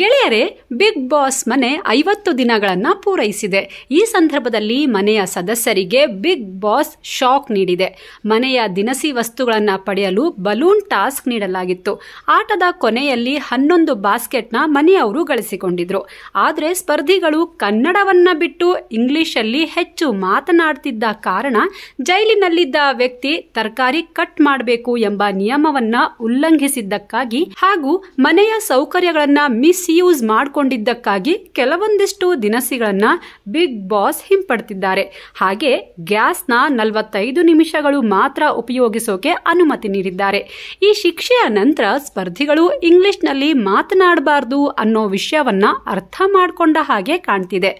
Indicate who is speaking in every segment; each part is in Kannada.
Speaker 1: ಗೆಳೆಯರೇ ಬಿಗ್ ಬಾಸ್ ಮನೆ ಐವತ್ತು ದಿನಗಳನ್ನು ಪೂರೈಸಿದೆ ಈ ಸಂದರ್ಭದಲ್ಲಿ ಮನೆಯ ಸದಸ್ಯರಿಗೆ ಬಿಗ್ ಬಾಸ್ ಶಾಕ್ ನೀಡಿದೆ ಮನೆಯ ದಿನಸಿ ವಸ್ತುಗಳನ್ನು ಪಡೆಯಲು ಬಲೂನ್ ಟಾಸ್ಕ್ ನೀಡಲಾಗಿತ್ತು ಆಟದ ಕೊನೆಯಲ್ಲಿ ಹನ್ನೊಂದು ಬಾಸ್ಕೆಟ್ನ ಮನೆಯವರು ಗಳಿಸಿಕೊಂಡಿದ್ರು ಆದರೆ ಸ್ಪರ್ಧಿಗಳು ಕನ್ನಡವನ್ನು ಬಿಟ್ಟು ಇಂಗ್ಲಿಷಲ್ಲಿ ಹೆಚ್ಚು ಮಾತನಾಡ್ತಿದ್ದ ಕಾರಣ ಜೈಲಿನಲ್ಲಿದ್ದ ವ್ಯಕ್ತಿ ತರಕಾರಿ ಕಟ್ ಮಾಡಬೇಕು ಎಂಬ ನಿಯಮವನ್ನು ಉಲ್ಲಂಘಿಸಿದ್ದಕ್ಕಾಗಿ ಹಾಗೂ ಮನೆಯ ಸೌಕರ್ಯಗಳನ್ನು ಮೀ ಮಿಸ್ಯೂಸ್ ಮಾಡಿಕೊಂಡಿದ್ದಕ್ಕಾಗಿ ಕೆಲವೊಂದಿಷ್ಟು ದಿನಸಿಗಳನ್ನು ಬಿಗ್ ಬಾಸ್ ಹಿಂಪಡ್ತಿದ್ದಾರೆ ಹಾಗೆ ಗ್ಯಾಸ್ನ ನಲವತ್ತೈದು ನಿಮಿಷಗಳು ಮಾತ್ರ ಉಪಯೋಗಿಸೋಕೆ ಅನುಮತಿ ನೀಡಿದ್ದಾರೆ ಈ ಶಿಕ್ಷೆಯ ನಂತರ ಸ್ಪರ್ಧಿಗಳು ಇಂಗ್ಲಿಷ್ನಲ್ಲಿ ಮಾತನಾಡಬಾರ್ದು ಅನ್ನೋ ವಿಷಯವನ್ನ ಅರ್ಥ ಮಾಡಿಕೊಂಡ ಹಾಗೆ ಕಾಣ್ತಿದೆ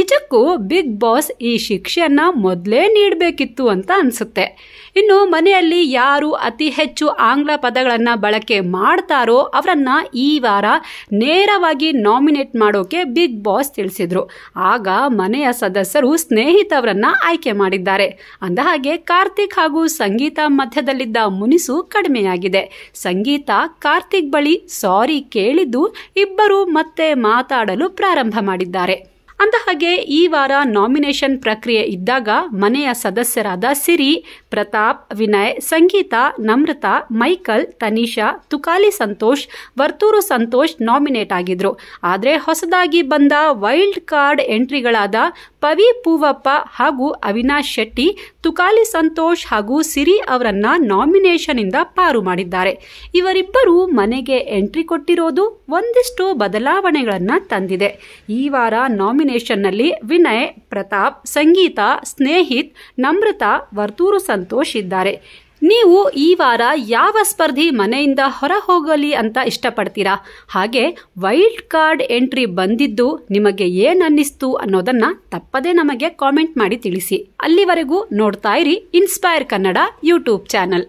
Speaker 1: ನಿಜಕ್ಕೂ ಬಿಗ್ ಬಾಸ್ ಈ ಶಿಕ್ಷೆಯನ್ನು ಮೊದಲೇ ನೀಡಬೇಕಿತ್ತು ಅಂತ ಅನಿಸುತ್ತೆ ಇನ್ನು ಮನೆಯಲ್ಲಿ ಯಾರು ಅತಿ ಹೆಚ್ಚು ಆಂಗ್ಲ ಪದಗಳನ್ನು ಬಳಕೆ ಮಾಡ್ತಾರೋ ಅವರನ್ನು ಈ ವಾರ ನೇರವಾಗಿ ನಾಮಿನೇಟ್ ಮಾಡೋಕೆ ಬಿಗ್ ಬಾಸ್ ತಿಳಿಸಿದ್ರು ಆಗ ಮನೆಯ ಸದಸ್ಯರು ಸ್ನೇಹಿತವರನ್ನ ಆಯ್ಕೆ ಮಾಡಿದ್ದಾರೆ ಅಂದಹಾಗೆ ಕಾರ್ತಿಕ್ ಹಾಗೂ ಸಂಗೀತ ಮಧ್ಯದಲ್ಲಿದ್ದ ಮುನಿಸು ಕಡಿಮೆಯಾಗಿದೆ ಸಂಗೀತ ಕಾರ್ತಿಕ್ ಬಳಿ ಸಾರಿ ಕೇಳಿದ್ದು ಇಬ್ಬರು ಮತ್ತೆ ಮಾತಾಡಲು ಪ್ರಾರಂಭ ಮಾಡಿದ್ದಾರೆ ಅಂದ ಹಾಗೆ ಈ ವಾರ ನಾಮಿನೇಷನ್ ಪ್ರಕ್ರಿಯೆ ಇದ್ದಾಗ ಮನೆಯ ಸದಸ್ಯರಾದ ಸಿರಿ ಪ್ರತಾಪ್ ವಿನಯ್ ಸಂಗೀತಾ ನಮ್ರತ ಮೈಕಲ್ ತನಿಷಾ ತುಕಾಲಿ ಸಂತೋಷ್ ವರ್ತೂರು ಸಂತೋಷ್ ನಾಮಿನೇಟ್ ಆಗಿದ್ರು ಆದರೆ ಹೊಸದಾಗಿ ಬಂದ ವೈಲ್ಡ್ ಕಾರ್ಡ್ ಎಂಟ್ರಿಗಳಾದ ಪವಿ ಪೂವಪ್ಪ ಹಾಗೂ ಅವಿನಾಶ್ ಶೆಟ್ಟಿ ತುಕಾಲಿ ಸಂತೋಷ್ ಹಾಗೂ ಸಿರಿ ಅವರನ್ನ ನಾಮಿನೇಷನ್ ಇಂದ ಪಾರು ಮಾಡಿದ್ದಾರೆ ಇವರಿಬ್ಬರು ಮನೆಗೆ ಎಂಟ್ರಿ ಕೊಟ್ಟಿರೋದು ಒಂದಿಷ್ಟು ಬದಲಾವಣೆಗಳನ್ನ ತಂದಿದೆ ಈ ವಾರ ನಾಮಿನೇಷನ್ನಲ್ಲಿ ವಿನಯ್ ಪ್ರತಾಪ್ ಸಂಗೀತ ಸ್ನೇಹಿತ್ ನಮ್ರತಾ ವರ್ತೂರು ಸಂತೋಷ್ ಇದ್ದಾರೆ ನೀವು ಈ ವಾರ ಯಾವ ಸ್ಪರ್ಧಿ ಮನೆಯಿಂದ ಹೊರ ಹೋಗಲಿ ಅಂತ ಇಷ್ಟಪಡ್ತೀರಾ ಹಾಗೆ ವೈಲ್ಡ್ ಕಾರ್ಡ್ ಎಂಟ್ರಿ ಬಂದಿದ್ದು ನಿಮಗೆ ಏನನ್ನಿಸ್ತು ಅನ್ನಿಸ್ತು ಅನ್ನೋದನ್ನ ತಪ್ಪದೇ ನಮಗೆ ಕಾಮೆಂಟ್ ಮಾಡಿ ತಿಳಿಸಿ ಅಲ್ಲಿವರೆಗೂ ನೋಡ್ತಾ ಇರಿ ಇನ್ಸ್ಪೈರ್ ಕನ್ನಡ ಯೂಟ್ಯೂಬ್ ಚಾನಲ್